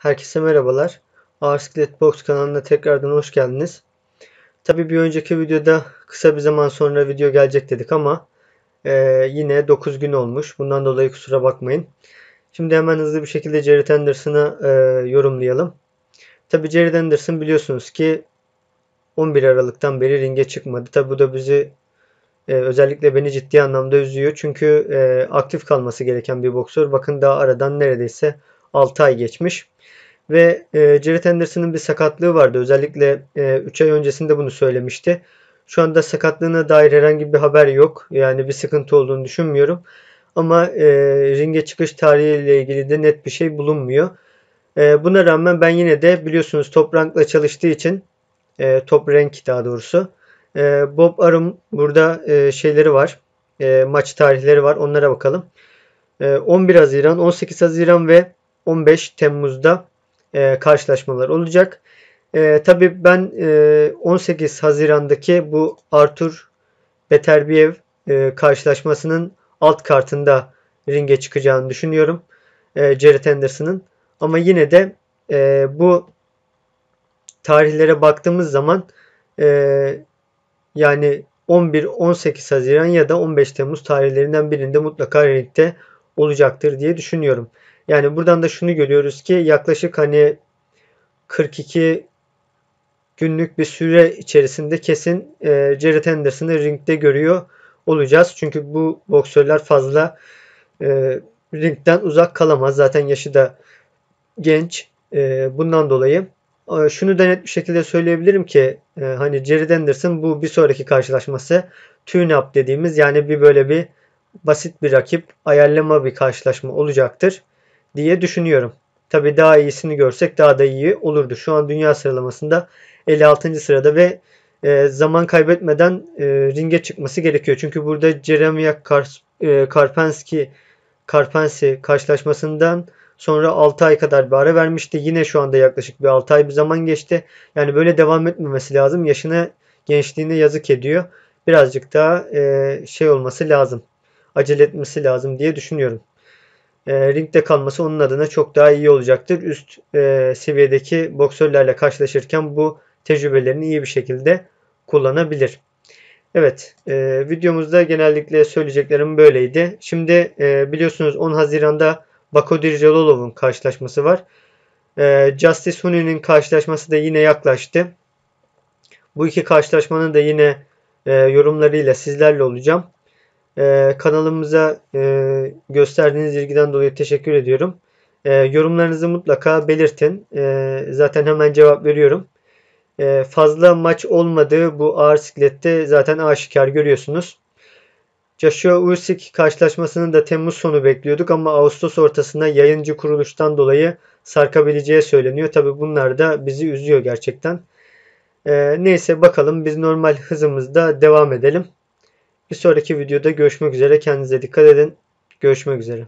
Herkese merhabalar. Arsklet Box kanalına tekrardan hoş geldiniz. Tabii bir önceki videoda kısa bir zaman sonra video gelecek dedik ama e, yine 9 gün olmuş. Bundan dolayı kusura bakmayın. Şimdi hemen hızlı bir şekilde Jared Anderson'ı e, yorumlayalım. Tabii Jared Anderson biliyorsunuz ki 11 Aralık'tan beri ringe çıkmadı. Tabi bu da bizi e, özellikle beni ciddi anlamda üzüyor. Çünkü e, aktif kalması gereken bir boksör. Bakın daha aradan neredeyse 6 ay geçmiş. Ve e, Jared Henderson'ın bir sakatlığı vardı. Özellikle e, 3 ay öncesinde bunu söylemişti. Şu anda sakatlığına dair herhangi bir haber yok. Yani bir sıkıntı olduğunu düşünmüyorum. Ama e, ringe çıkış tarihiyle ilgili de net bir şey bulunmuyor. E, buna rağmen ben yine de biliyorsunuz Top Rank'la çalıştığı için e, Top Rank daha doğrusu. E, Bob Arum burada e, şeyleri var. E, maç tarihleri var. Onlara bakalım. E, 11 Haziran, 18 Haziran ve 15 Temmuz'da e, karşılaşmalar olacak. E, tabii ben e, 18 Haziran'daki bu Arthur Beterbiev e, karşılaşmasının alt kartında ringe çıkacağını düşünüyorum. E, Jared Anderson'ın. Ama yine de e, bu tarihlere baktığımız zaman e, yani 11-18 Haziran ya da 15 Temmuz tarihlerinden birinde mutlaka ringde olacaktır diye düşünüyorum. Yani buradan da şunu görüyoruz ki yaklaşık hani 42 günlük bir süre içerisinde kesin e, Jared Henderson'ı ringde görüyor olacağız. Çünkü bu boksörler fazla e, ringden uzak kalamaz. Zaten yaşı da genç. E, bundan dolayı e, şunu da net bir şekilde söyleyebilirim ki e, hani Jared Henderson bu bir sonraki karşılaşması tune up dediğimiz yani bir böyle bir basit bir rakip ayarlama bir karşılaşma olacaktır diye düşünüyorum. Tabii daha iyisini görsek daha da iyi olurdu. Şu an dünya sıralamasında 56. sırada ve e, zaman kaybetmeden e, ringe çıkması gerekiyor. Çünkü burada Jeremy Kar, e, Karpenski Karpensi karşılaşmasından sonra 6 ay kadar bir ara vermişti. Yine şu anda yaklaşık bir 6 ay bir zaman geçti. Yani böyle devam etmemesi lazım. Yaşına gençliğine yazık ediyor. Birazcık daha şey olması lazım. Acele etmesi lazım diye düşünüyorum e, ringde kalması onun adına çok daha iyi olacaktır. Üst e, seviyedeki boksörlerle karşılaşırken bu tecrübelerini iyi bir şekilde kullanabilir. Evet e, videomuzda genellikle söyleyeceklerim böyleydi. Şimdi e, biliyorsunuz 10 Haziran'da Bakodir Dirjalolov'un karşılaşması var. E, Justice Huni'nin karşılaşması da yine yaklaştı. Bu iki karşılaşmanın da yine e, yorumlarıyla sizlerle olacağım. Ee, kanalımıza e, gösterdiğiniz ilgiden dolayı teşekkür ediyorum. E, yorumlarınızı mutlaka belirtin. E, zaten hemen cevap veriyorum. E, fazla maç olmadığı bu ağır siklette zaten aşikar görüyorsunuz. Joshua Usyk karşılaşmasını da Temmuz sonu bekliyorduk ama Ağustos ortasında yayıncı kuruluştan dolayı sarkabileceği söyleniyor. Tabi bunlar da bizi üzüyor gerçekten. E, neyse bakalım biz normal hızımızda devam edelim. Bir sonraki videoda görüşmek üzere. Kendinize dikkat edin. Görüşmek üzere.